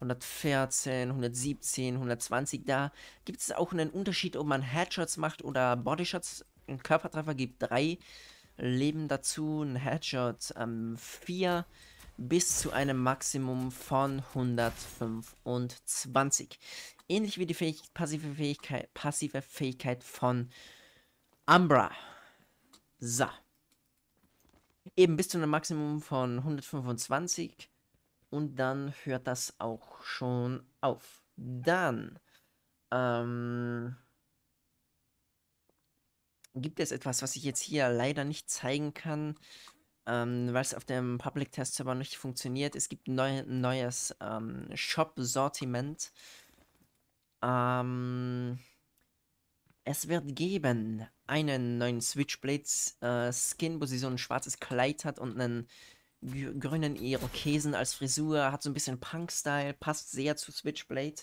114, 117, 120. Da gibt es auch einen Unterschied, ob man Headshots macht oder Bodyshots. Ein Körpertreffer gibt 3 Leben dazu, ein Headshot 4 ähm, bis zu einem Maximum von 125. Ähnlich wie die Fähig passive, Fähigkeit, passive Fähigkeit von Umbra. So. Eben bis zu einem Maximum von 125 und dann hört das auch schon auf. Dann ähm, gibt es etwas, was ich jetzt hier leider nicht zeigen kann, ähm, weil es auf dem Public Test Server nicht funktioniert. Es gibt ein neu, neues ähm, Shop-Sortiment. Ähm, es wird geben einen neuen Switchblade-Skin, äh, wo sie so ein schwarzes Kleid hat und einen grünen Irokesen als Frisur, hat so ein bisschen Punk-Style, passt sehr zu Switchblade.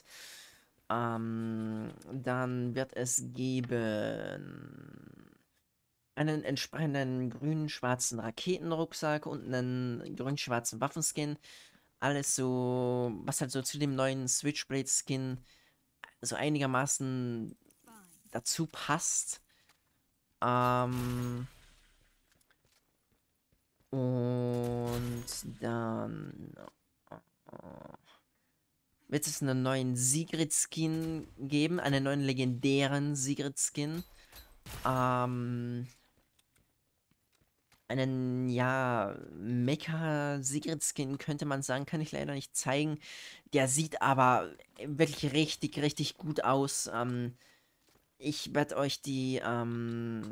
Ähm, dann wird es geben einen entsprechenden grün-schwarzen Raketenrucksack und einen grün-schwarzen Waffenskin. Alles so, was halt so zu dem neuen Switchblade-Skin so einigermaßen dazu passt. Ähm, und dann... Äh, wird es einen neuen Sigrid-Skin geben? Einen neuen legendären Sigrid-Skin? Ähm... Einen, ja, Mecha-Sigrid-Skin könnte man sagen, kann ich leider nicht zeigen. Der sieht aber wirklich richtig, richtig gut aus. Ähm, ich werde euch die, ähm,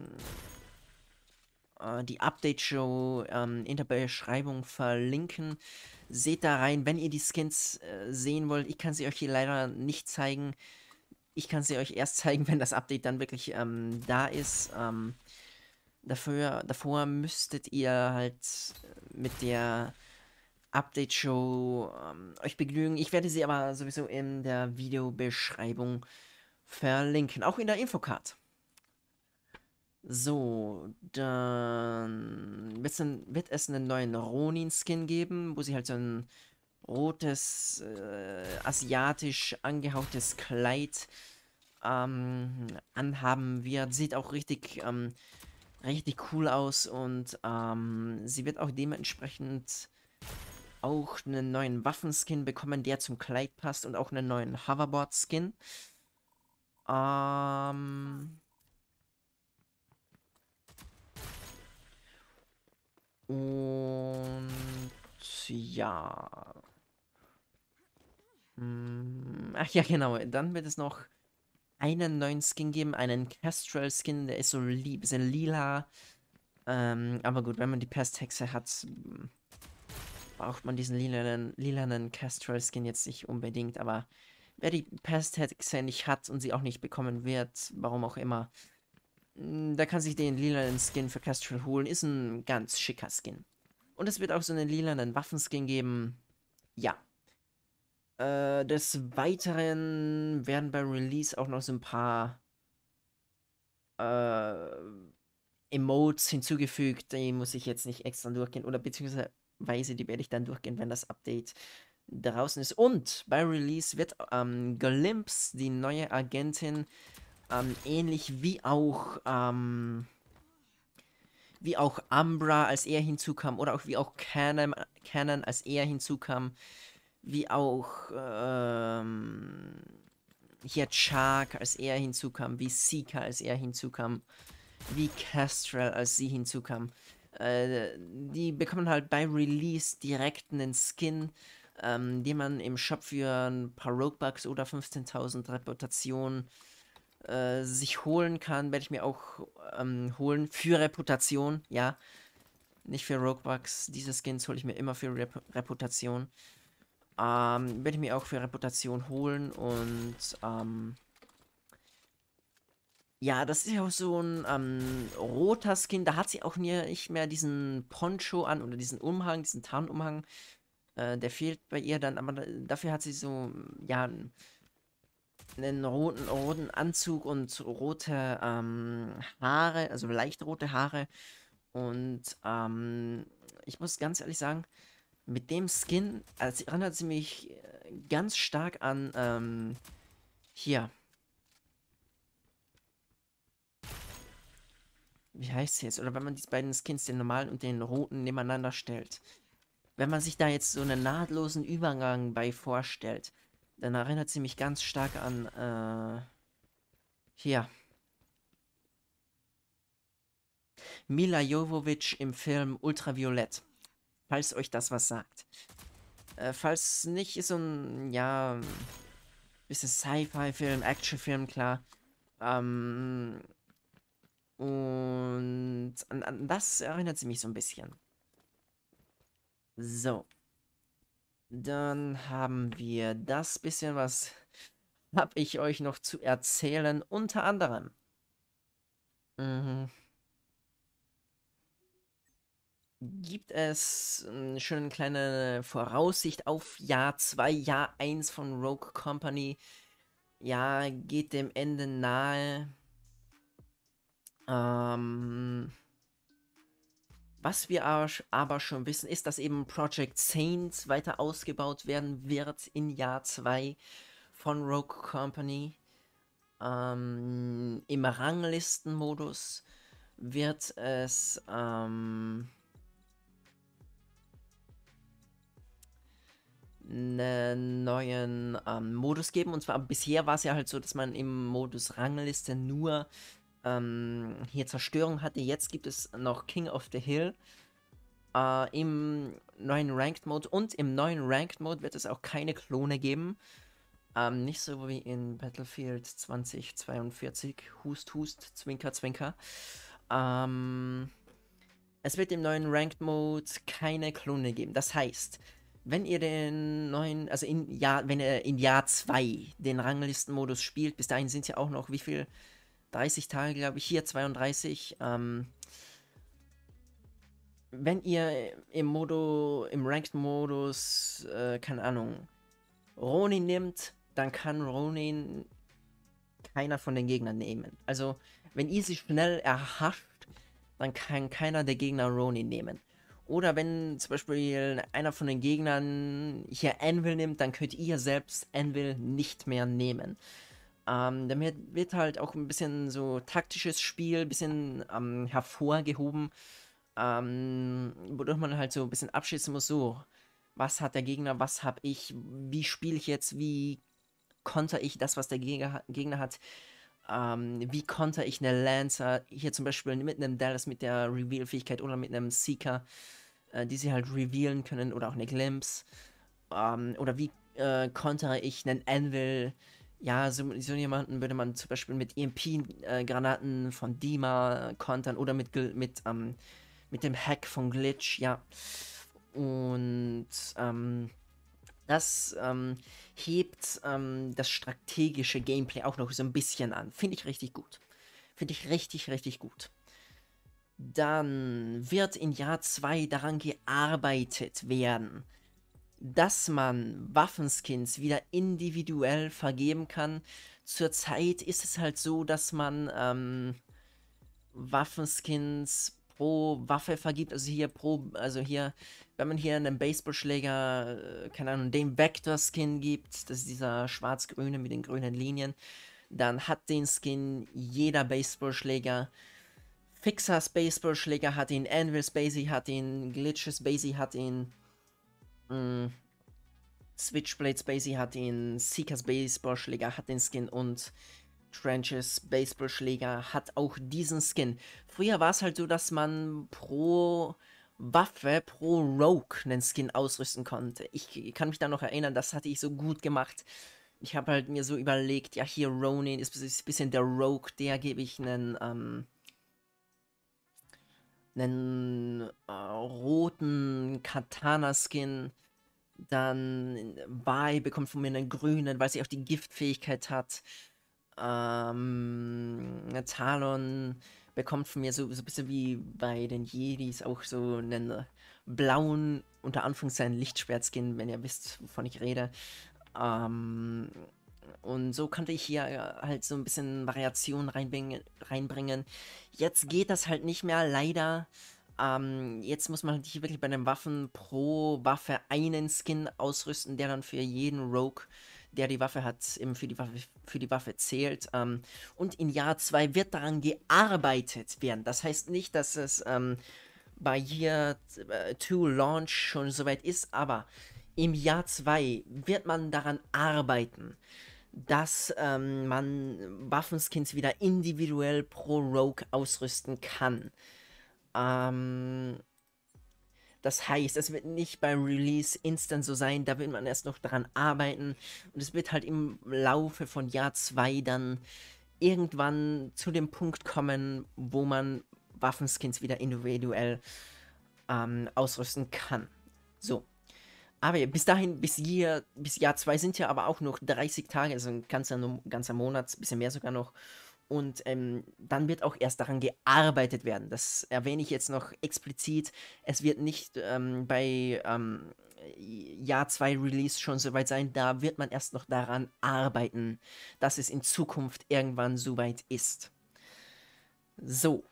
äh, die Update-Show ähm, in der Beschreibung verlinken. Seht da rein, wenn ihr die Skins äh, sehen wollt. Ich kann sie euch hier leider nicht zeigen. Ich kann sie euch erst zeigen, wenn das Update dann wirklich ähm, da ist. Ähm, dafür, davor müsstet ihr halt äh, mit der Update-Show ähm, euch begnügen. Ich werde sie aber sowieso in der Videobeschreibung verlinken. Auch in der Infocard. So, dann wird es einen neuen Ronin-Skin geben, wo sie halt so ein rotes, äh, asiatisch angehauchtes Kleid ähm, anhaben wird. Sieht auch richtig, ähm, richtig cool aus und ähm, sie wird auch dementsprechend auch einen neuen Waffenskin bekommen, der zum Kleid passt und auch einen neuen Hoverboard-Skin. Ähm, Und ja. Hm, ach ja, genau. Dann wird es noch einen neuen Skin geben, einen Kestrel Skin, der ist so lieb, ist ein lila. Ähm, aber gut, wenn man die Pesthexe hat, hm, braucht man diesen lilanen, lilanen Castrel Skin jetzt nicht unbedingt. Aber wer die Pesthexe nicht hat und sie auch nicht bekommen wird, warum auch immer, Mm, da kann sich den lilanen Skin für Castrol holen. Ist ein ganz schicker Skin. Und es wird auch so einen lilanen Waffenskin geben. Ja. Äh, des Weiteren werden beim Release auch noch so ein paar äh, Emotes hinzugefügt. Die muss ich jetzt nicht extra durchgehen. Oder beziehungsweise die werde ich dann durchgehen, wenn das Update draußen ist. Und bei Release wird ähm, Glimps, die neue Agentin ähm, ähnlich wie auch, ähm, wie auch Umbra, als er hinzukam, oder auch wie auch Canon, Canon als er hinzukam, wie auch ähm, hier Chark, als er hinzukam, wie Sika, als er hinzukam, wie Kestrel, als sie hinzukam. Äh, die bekommen halt bei Release direkt einen Skin, ähm, den man im Shop für ein paar Roadbucks oder 15.000 Reputationen äh, sich holen kann, werde ich mir auch ähm, holen für Reputation, ja. Nicht für Roguebugs. Diese Skins hole ich mir immer für Rep Reputation. Ähm, werde ich mir auch für Reputation holen und ähm, ja, das ist ja auch so ein ähm, roter Skin. Da hat sie auch nicht mehr diesen Poncho an oder diesen Umhang, diesen Tarnumhang. Äh, der fehlt bei ihr dann, aber dafür hat sie so, ja, einen roten, roten Anzug und rote ähm, Haare, also leicht rote Haare. Und ähm, ich muss ganz ehrlich sagen, mit dem Skin also, erinnert sie mich äh, ganz stark an ähm, hier. Wie heißt sie jetzt? Oder wenn man die beiden Skins, den normalen und den roten, nebeneinander stellt. Wenn man sich da jetzt so einen nahtlosen Übergang bei vorstellt, dann erinnert sie mich ganz stark an, äh, hier. Mila Jovovic im Film Ultraviolett. Falls euch das was sagt. Äh, falls nicht, ist so ein, ja, bisschen Sci-Fi-Film, Action-Film, klar. Ähm, und an, an das erinnert sie mich so ein bisschen. So. Dann haben wir das bisschen, was habe ich euch noch zu erzählen, unter anderem. Mhm. Gibt es hm, eine schöne kleine Voraussicht auf Jahr 2, Jahr 1 von Rogue Company? Ja, geht dem Ende nahe. Ähm, was wir aber schon wissen, ist, dass eben Project Saints weiter ausgebaut werden wird in Jahr 2 von Rogue Company. Ähm, Im Ranglistenmodus wird es ähm, einen neuen ähm, Modus geben. Und zwar bisher war es ja halt so, dass man im Modus Rangliste nur ähm, hier Zerstörung hatte. Jetzt gibt es noch King of the Hill äh, im neuen Ranked Mode und im neuen Ranked Mode wird es auch keine Klone geben. Ähm, nicht so wie in Battlefield 2042. Hust, hust, zwinker, zwinker. Ähm, es wird im neuen Ranked Mode keine Klone geben. Das heißt, wenn ihr den neuen, also in Jahr, wenn ihr in Jahr 2 den Ranglistenmodus spielt, bis dahin sind ja auch noch wie viel, 30 Tage, glaube ich, hier 32. Ähm, wenn ihr im Modo, im Ranked-Modus, äh, keine Ahnung, Ronin nimmt, dann kann Ronin keiner von den Gegnern nehmen. Also, wenn ihr sie schnell erhascht, dann kann keiner der Gegner Ronin nehmen. Oder wenn zum Beispiel einer von den Gegnern hier Anvil nimmt, dann könnt ihr selbst Anvil nicht mehr nehmen. Ähm, damit wird halt auch ein bisschen so taktisches Spiel, ein bisschen ähm, hervorgehoben, ähm, wodurch man halt so ein bisschen abschätzen muss, so, was hat der Gegner, was habe ich, wie spiele ich jetzt, wie konter ich das, was der Gegner, Gegner hat, ähm, wie konter ich eine Lancer, hier zum Beispiel mit einem Dallas mit der Reveal-Fähigkeit oder mit einem Seeker, äh, die sie halt revealen können oder auch eine Glimpse, ähm, oder wie äh, konter ich einen Anvil, ja, so, so, jemanden würde man zum Beispiel mit EMP-Granaten äh, von Dima kontern oder mit, mit, ähm, mit dem Hack von Glitch, ja. Und ähm, das ähm, hebt ähm, das strategische Gameplay auch noch so ein bisschen an. Finde ich richtig gut. Finde ich richtig, richtig gut. Dann wird in Jahr 2 daran gearbeitet werden, dass man Waffenskins wieder individuell vergeben kann. Zurzeit ist es halt so, dass man ähm, Waffenskins pro Waffe vergibt. Also hier pro, also hier, wenn man hier einem Baseballschläger, äh, keine Ahnung, den Vector-Skin gibt, das ist dieser schwarz-grüne mit den grünen Linien, dann hat den Skin jeder Baseballschläger. Fixers Baseballschläger hat ihn, Anvil's Basie hat ihn, Glitches Basie hat ihn, Mm. Switchblade Spacey hat den Seekers Baseballschläger, hat den Skin und Trenches Baseballschläger hat auch diesen Skin. Früher war es halt so, dass man pro Waffe, pro Rogue einen Skin ausrüsten konnte. Ich kann mich da noch erinnern, das hatte ich so gut gemacht. Ich habe halt mir so überlegt, ja hier Ronin ist ein bisschen der Rogue, der gebe ich einen ähm, einen äh, roten Katana-Skin. Dann Bai bekommt von mir einen grünen, weil sie auch die Giftfähigkeit hat. Ähm, Talon bekommt von mir so, so ein bisschen wie bei den Jedis auch so einen blauen, unter Anführungszeichen, Lichtschwert-Skin, wenn ihr wisst, wovon ich rede. Ähm, und so konnte ich hier äh, halt so ein bisschen Variationen reinbringen. reinbringen. Jetzt geht das halt nicht mehr, leider. Ähm, jetzt muss man hier wirklich bei den Waffen pro Waffe einen Skin ausrüsten, der dann für jeden Rogue, der die Waffe hat, eben für die Waffe, für die Waffe zählt. Ähm, und in Jahr 2 wird daran gearbeitet werden. Das heißt nicht, dass es ähm, bei Year 2 äh, Launch schon soweit ist, aber im Jahr 2 wird man daran arbeiten dass ähm, man Waffenskins wieder individuell pro Rogue ausrüsten kann. Ähm, das heißt, es wird nicht beim Release instant so sein, da wird man erst noch dran arbeiten und es wird halt im Laufe von Jahr 2 dann irgendwann zu dem Punkt kommen, wo man Waffenskins wieder individuell ähm, ausrüsten kann. So. Aber bis dahin, bis, hier, bis Jahr 2 sind ja aber auch noch 30 Tage, also ein ganzer, ganzer Monat, bisschen mehr sogar noch. Und ähm, dann wird auch erst daran gearbeitet werden. Das erwähne ich jetzt noch explizit. Es wird nicht ähm, bei ähm, Jahr 2 Release schon soweit sein. Da wird man erst noch daran arbeiten, dass es in Zukunft irgendwann soweit ist. So.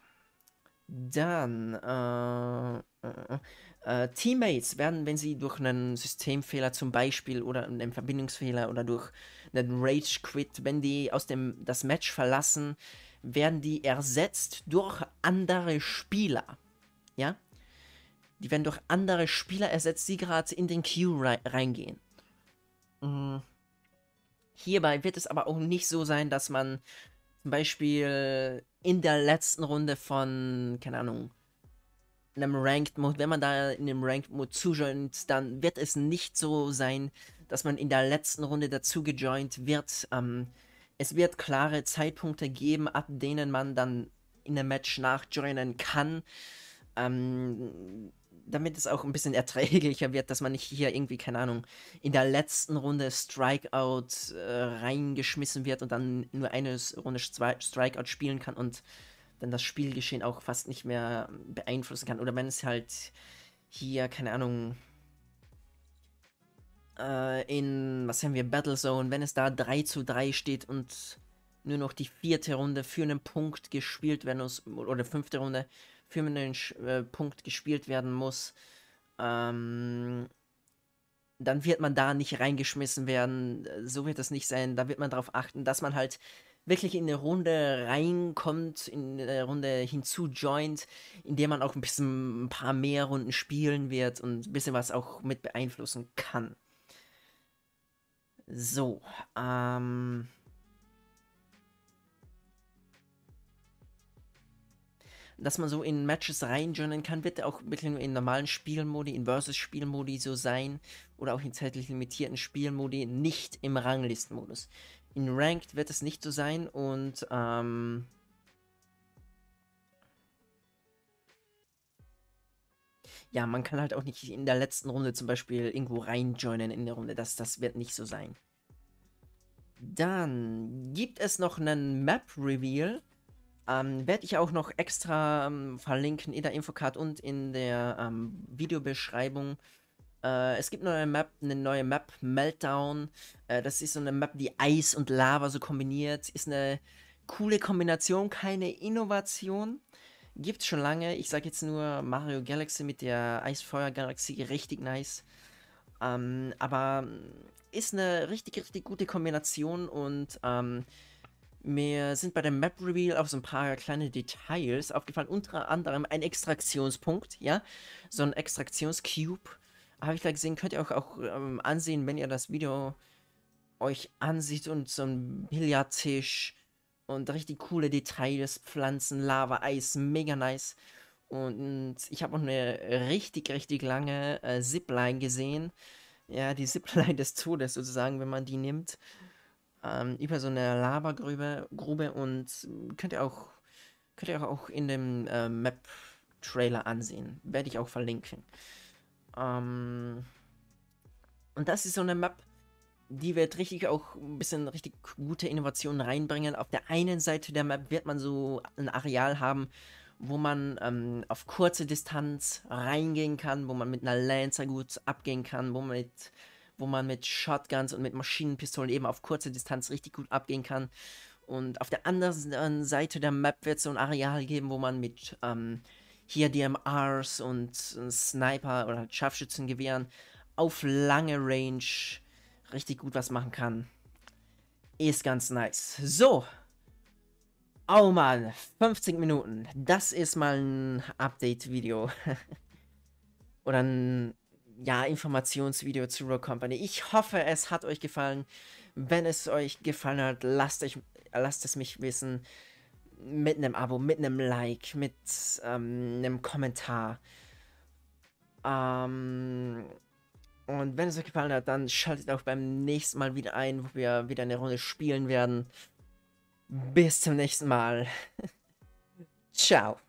Dann. Äh, äh, äh äh, Teammates werden, wenn sie durch einen Systemfehler zum Beispiel oder einen Verbindungsfehler oder durch einen Rage Quit, wenn die aus dem das Match verlassen, werden die ersetzt durch andere Spieler. Ja? Die werden durch andere Spieler ersetzt, die gerade in den Queue rei reingehen. Mhm. Hierbei wird es aber auch nicht so sein, dass man zum Beispiel in der letzten Runde von, keine Ahnung, in einem Ranked Mode, wenn man da in dem Ranked Mode zujoint, dann wird es nicht so sein, dass man in der letzten Runde dazu gejoint wird. Ähm, es wird klare Zeitpunkte geben, ab denen man dann in einem Match nachjoinen kann. Ähm, damit es auch ein bisschen erträglicher wird, dass man nicht hier irgendwie, keine Ahnung, in der letzten Runde Strikeout äh, reingeschmissen wird und dann nur eine Runde Strikeout spielen kann und dann das Spielgeschehen auch fast nicht mehr beeinflussen kann. Oder wenn es halt hier, keine Ahnung, äh, in, was haben wir, Battlezone, wenn es da 3 zu 3 steht und nur noch die vierte Runde für einen Punkt gespielt werden muss, oder fünfte Runde für einen äh, Punkt gespielt werden muss, ähm, dann wird man da nicht reingeschmissen werden. So wird das nicht sein. Da wird man darauf achten, dass man halt wirklich in eine Runde reinkommt, in eine Runde hinzujoint, in der man auch ein bisschen ein paar mehr Runden spielen wird und ein bisschen was auch mit beeinflussen kann. So, ähm. dass man so in Matches reinjoinen kann, wird auch wirklich nur in normalen Spielmodi, in Versus-Spielmodi so sein oder auch in zeitlich limitierten Spielmodi, nicht im Ranglistenmodus. In Ranked wird es nicht so sein und ähm, ja, man kann halt auch nicht in der letzten Runde zum Beispiel irgendwo reinjoinen in der Runde. Das, das wird nicht so sein. Dann gibt es noch einen Map-Reveal. Ähm, Werde ich auch noch extra ähm, verlinken in der Infocard und in der ähm, Videobeschreibung. Äh, es gibt neue Map, eine neue Map, Meltdown. Äh, das ist so eine Map, die Eis und Lava so kombiniert. Ist eine coole Kombination, keine Innovation. Gibt's schon lange. Ich sag jetzt nur Mario Galaxy mit der Eisfeuer-Galaxie, richtig nice. Ähm, aber mm, ist eine richtig, richtig gute Kombination und ähm, mir sind bei dem Map Reveal auch so ein paar kleine Details aufgefallen. Unter anderem ein Extraktionspunkt, ja, so ein Extraktionscube habe ich da gesehen, könnt ihr euch auch ähm, ansehen, wenn ihr das Video euch ansieht und so ein Billardtisch und richtig coole Details, Pflanzen, Lava, Eis, mega nice. Und ich habe noch eine richtig, richtig lange äh, Zipline gesehen. Ja, die Zipline des Todes sozusagen, wenn man die nimmt. Ähm, über so eine Lavagrube Grube und könnt ihr auch, könnt ihr auch in dem äh, Map-Trailer ansehen. Werde ich auch verlinken. Ähm, und das ist so eine Map, die wird richtig auch ein bisschen richtig gute Innovationen reinbringen. Auf der einen Seite der Map wird man so ein Areal haben, wo man ähm, auf kurze Distanz reingehen kann, wo man mit einer Lancer gut abgehen kann, wo man mit, wo man mit Shotguns und mit Maschinenpistolen eben auf kurze Distanz richtig gut abgehen kann. Und auf der anderen Seite der Map wird es so ein Areal geben, wo man mit ähm, hier DMRs und Sniper oder Scharfschützengewehren auf lange Range richtig gut was machen kann. Ist ganz nice. So. Oh man, 50 Minuten. Das ist mal ein Update-Video. oder ein ja, Informationsvideo zu Rogue Company. Ich hoffe, es hat euch gefallen. Wenn es euch gefallen hat, lasst, euch, lasst es mich wissen mit einem Abo, mit einem Like, mit ähm, einem Kommentar. Ähm, und wenn es euch gefallen hat, dann schaltet auch beim nächsten Mal wieder ein, wo wir wieder eine Runde spielen werden. Bis zum nächsten Mal. Ciao.